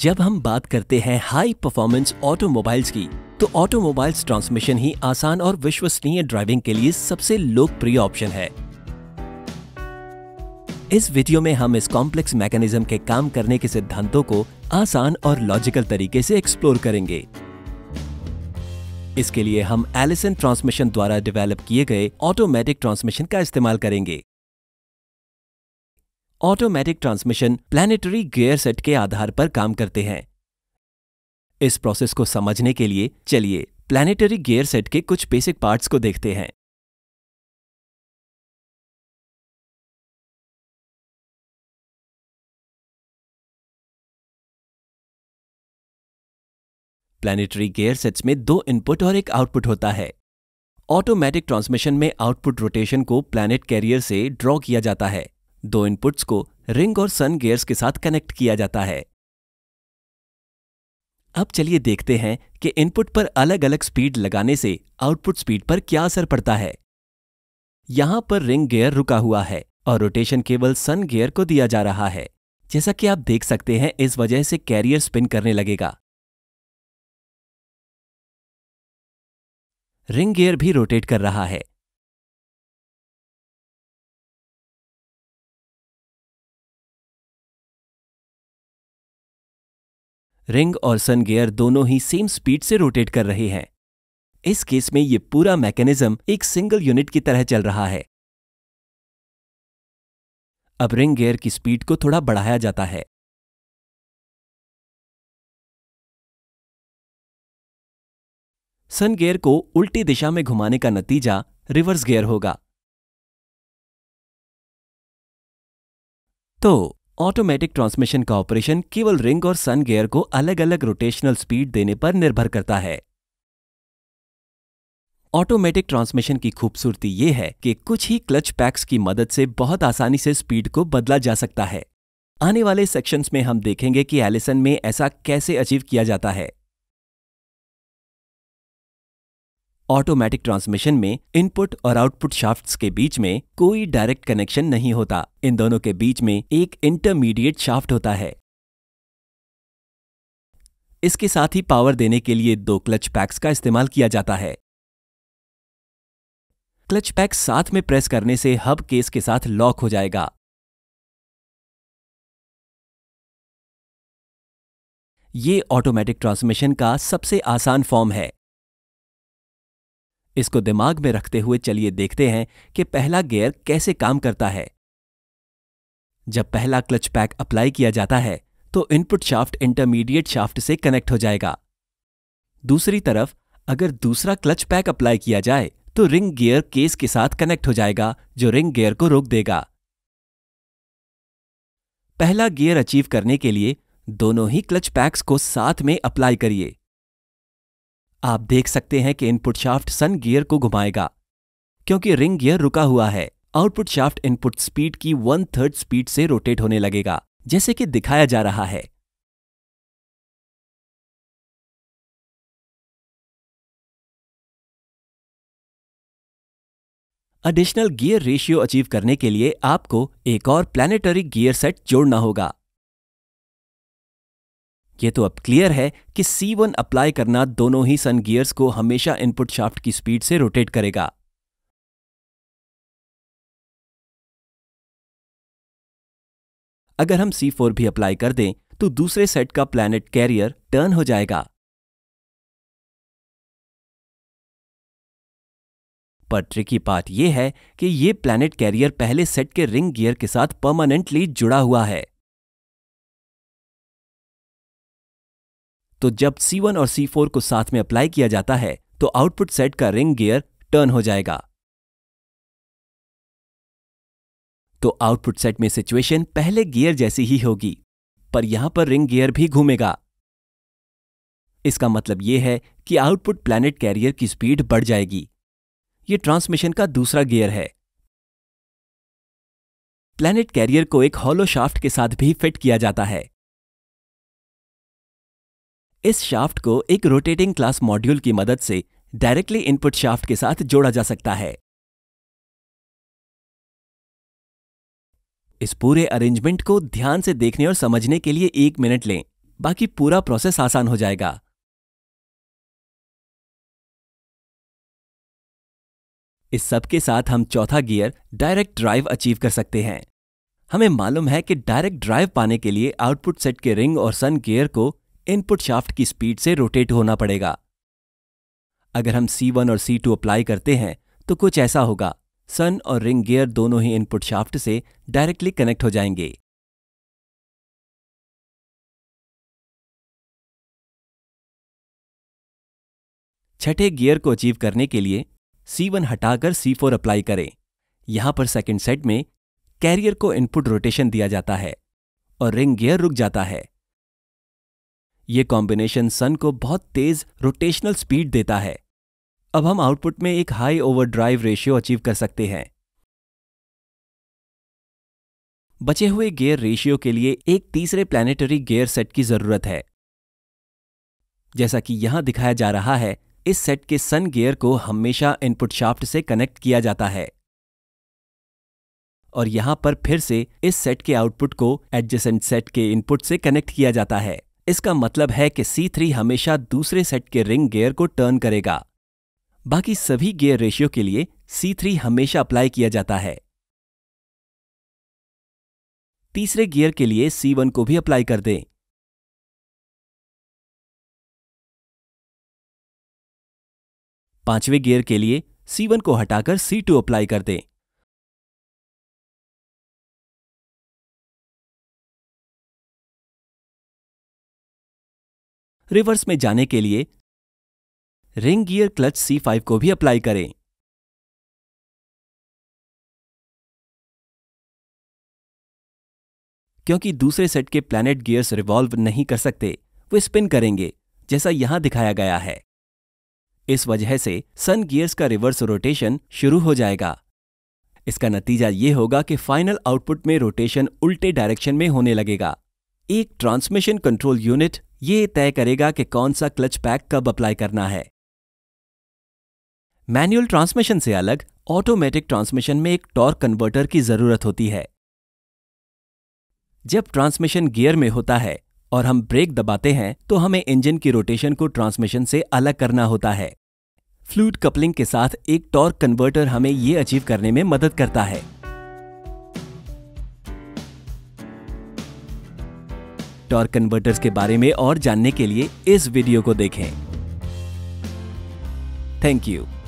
जब हम बात करते हैं हाई परफॉर्मेंस ऑटोमोबाइल्स की तो ऑटोमोबाइल्स ट्रांसमिशन ही आसान और विश्वसनीय ड्राइविंग के लिए सबसे लोकप्रिय ऑप्शन है इस वीडियो में हम इस कॉम्प्लेक्स मैकेनिज्म के काम करने के सिद्धांतों को आसान और लॉजिकल तरीके से एक्सप्लोर करेंगे इसके लिए हम एलिसन ट्रांसमिशन द्वारा डेवलप किए गए ऑटोमेटिक ट्रांसमिशन का इस्तेमाल करेंगे automatic transmission planetary gear set के आधार पर काम करते हैं इस प्रोसेस को समझने के लिए चलिए प्लानिटरी गियर सेट के कुछ बेसिक पार्ट्स को देखते हैं प्लानिटरी गेयर सेट्स में दो इनपुट और एक आउटपुट होता है ऑटोमेटिक ट्रांसमिशन में आउटपुट रोटेशन को प्लैनेट कैरियर से ड्रॉ किया जाता है दो इनपुट्स को रिंग और सन गेयर्स के साथ कनेक्ट किया जाता है अब चलिए देखते हैं कि इनपुट पर अलग अलग स्पीड लगाने से आउटपुट स्पीड पर क्या असर पड़ता है यहां पर रिंग गियर रुका हुआ है और रोटेशन केवल सन गियर को दिया जा रहा है जैसा कि आप देख सकते हैं इस वजह से कैरियर स्पिन करने लगेगा रिंग गियर भी रोटेट कर रहा है रिंग और सन गियर दोनों ही सेम स्पीड से रोटेट कर रहे हैं इस केस में ये पूरा मैकेनिज्म एक सिंगल यूनिट की तरह चल रहा है अब रिंग गियर की स्पीड को थोड़ा बढ़ाया जाता है सन गियर को उल्टी दिशा में घुमाने का नतीजा रिवर्स गियर होगा तो ऑटोमेटिक ट्रांसमिशन का ऑपरेशन केवल रिंग और सन गियर को अलग अलग रोटेशनल स्पीड देने पर निर्भर करता है ऑटोमेटिक ट्रांसमिशन की खूबसूरती ये है कि कुछ ही क्लच पैक्स की मदद से बहुत आसानी से स्पीड को बदला जा सकता है आने वाले सेक्शंस में हम देखेंगे कि एलिसन में ऐसा कैसे अचीव किया जाता है ऑटोमेटिक ट्रांसमिशन में इनपुट और आउटपुट शाफ्ट्स के बीच में कोई डायरेक्ट कनेक्शन नहीं होता इन दोनों के बीच में एक इंटरमीडिएट शाफ्ट होता है इसके साथ ही पावर देने के लिए दो क्लच पैक्स का इस्तेमाल किया जाता है क्लच पैक साथ में प्रेस करने से हब केस के साथ लॉक हो जाएगा ये ऑटोमेटिक ट्रांसमिशन का सबसे आसान फॉर्म है इसको दिमाग में रखते हुए चलिए देखते हैं कि पहला गियर कैसे काम करता है जब पहला क्लच पैक अप्लाई किया जाता है तो इनपुट शाफ्ट इंटरमीडिएट शाफ्ट से कनेक्ट हो जाएगा दूसरी तरफ अगर दूसरा क्लच पैक अप्लाई किया जाए तो रिंग गियर केस के साथ कनेक्ट हो जाएगा जो रिंग गियर को रोक देगा पहला गियर अचीव करने के लिए दोनों ही क्लच पैक्स को साथ में अप्लाई करिए आप देख सकते हैं कि इनपुट शाफ्ट सन गियर को घुमाएगा क्योंकि रिंग गियर रुका हुआ है आउटपुट शाफ्ट इनपुट स्पीड की वन थर्ड स्पीड से रोटेट होने लगेगा जैसे कि दिखाया जा रहा है एडिशनल गियर रेशियो अचीव करने के लिए आपको एक और प्लानिटरी गियर सेट जोड़ना होगा ये तो अब क्लियर है कि C1 अप्लाई करना दोनों ही सन गियर्स को हमेशा इनपुट शाफ्ट की स्पीड से रोटेट करेगा अगर हम C4 भी अप्लाई कर दें तो दूसरे सेट का प्लैनेट कैरियर टर्न हो जाएगा पर ट्रिकी पार्ट यह है कि यह प्लैनेट कैरियर पहले सेट के रिंग गियर के साथ परमानेंटली जुड़ा हुआ है तो जब C1 और C4 को साथ में अप्लाई किया जाता है तो आउटपुट सेट का रिंग गियर टर्न हो जाएगा तो आउटपुट सेट में सिचुएशन पहले गियर जैसी ही होगी पर यहां पर रिंग गियर भी घूमेगा इसका मतलब यह है कि आउटपुट प्लैनेट कैरियर की स्पीड बढ़ जाएगी यह ट्रांसमिशन का दूसरा गियर है प्लैनेट कैरियर को एक हॉलो शाफ्ट के साथ भी फिट किया जाता है इस शाफ्ट को एक रोटेटिंग क्लास मॉड्यूल की मदद से डायरेक्टली इनपुट शाफ्ट के साथ जोड़ा जा सकता है इस पूरे अरेंजमेंट को ध्यान से देखने और समझने के लिए एक मिनट लें बाकी पूरा प्रोसेस आसान हो जाएगा इस सब के साथ हम चौथा गियर डायरेक्ट ड्राइव अचीव कर सकते हैं हमें मालूम है कि डायरेक्ट ड्राइव पाने के लिए आउटपुट सेट के रिंग और सन गियर को इनपुट शाफ्ट की स्पीड से रोटेट होना पड़ेगा अगर हम C1 और C2 अप्लाई करते हैं तो कुछ ऐसा होगा सन और रिंग गियर दोनों ही इनपुट शाफ्ट से डायरेक्टली कनेक्ट हो जाएंगे छठे गियर को अचीव करने के लिए C1 हटाकर C4 अप्लाई करें यहां पर सेकंड सेट में कैरियर को इनपुट रोटेशन दिया जाता है और रिंग गियर रुक जाता है ये कॉम्बिनेशन सन को बहुत तेज रोटेशनल स्पीड देता है अब हम आउटपुट में एक high overdrive ratio achieve कर सकते हैं बचे हुए गियर रेशियो के लिए एक तीसरे प्लानिटरी गियर सेट की जरूरत है जैसा कि यहां दिखाया जा रहा है इस सेट के सन गियर को हमेशा इनपुट शाफ्ट से कनेक्ट किया जाता है और यहां पर फिर से इस सेट के आउटपुट को एडजेसेंट सेट के इनपुट से कनेक्ट किया जाता है इसका मतलब है कि C3 हमेशा दूसरे सेट के रिंग गियर को टर्न करेगा बाकी सभी गियर रेशियो के लिए C3 हमेशा अप्लाई किया जाता है तीसरे गियर के लिए C1 को भी अप्लाई कर दें पांचवें गियर के लिए C1 को हटाकर C2 अप्लाई कर दें रिवर्स में जाने के लिए रिंग गियर क्लच C5 को भी अप्लाई करें क्योंकि दूसरे सेट के प्लैनेट गियर्स रिवॉल्व नहीं कर सकते वे स्पिन करेंगे जैसा यहां दिखाया गया है इस वजह से सन गियर्स का रिवर्स रोटेशन शुरू हो जाएगा इसका नतीजा ये होगा कि फाइनल आउटपुट में रोटेशन उल्टे डायरेक्शन में होने लगेगा एक ट्रांसमिशन कंट्रोल यूनिट ये तय करेगा कि कौन सा क्लच पैक कब अप्लाई करना है मैनुअल ट्रांसमिशन से अलग ऑटोमेटिक ट्रांसमिशन में एक टॉर्क कन्वर्टर की जरूरत होती है जब ट्रांसमिशन गियर में होता है और हम ब्रेक दबाते हैं तो हमें इंजन की रोटेशन को ट्रांसमिशन से अलग करना होता है फ्लूड कपलिंग के साथ एक टॉर्क कन्वर्टर हमें ये अचीव करने में मदद करता है टॉर्क कन्वर्टर्स के बारे में और जानने के लिए इस वीडियो को देखें थैंक यू